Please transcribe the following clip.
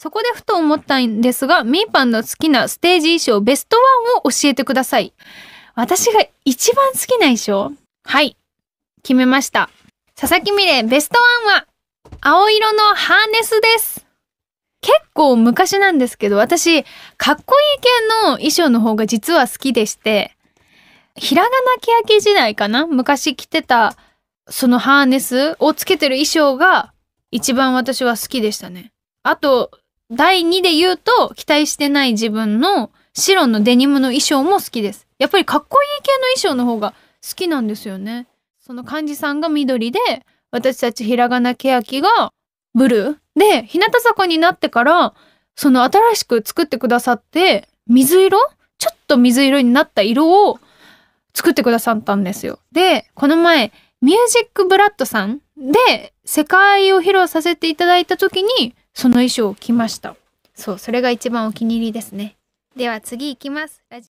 そこでふと思ったんですが、ミーパンの好きなステージ衣装ベストワンを教えてください。私が一番好きな衣装はい。決めました。佐々木美玲ベストワンは、青色のハーネスです。結構昔なんですけど、私、かっこいい系の衣装の方が実は好きでして、ひらがなけやけ時代かな昔着てた、そのハーネスをつけてる衣装が一番私は好きでしたね。あと、第2で言うと、期待してない自分の白のデニムの衣装も好きです。やっぱりかっこいい系の衣装の方が好きなんですよね。その漢字さんが緑で、私たちひらがなけやきがブルー。で、日向坂になってから、その新しく作ってくださって、水色ちょっと水色になった色を作ってくださったんですよ。で、この前、ミュージックブラッドさんで世界を披露させていただいた時に、その衣装を着ました。そう、それが一番お気に入りですね。では次行きます。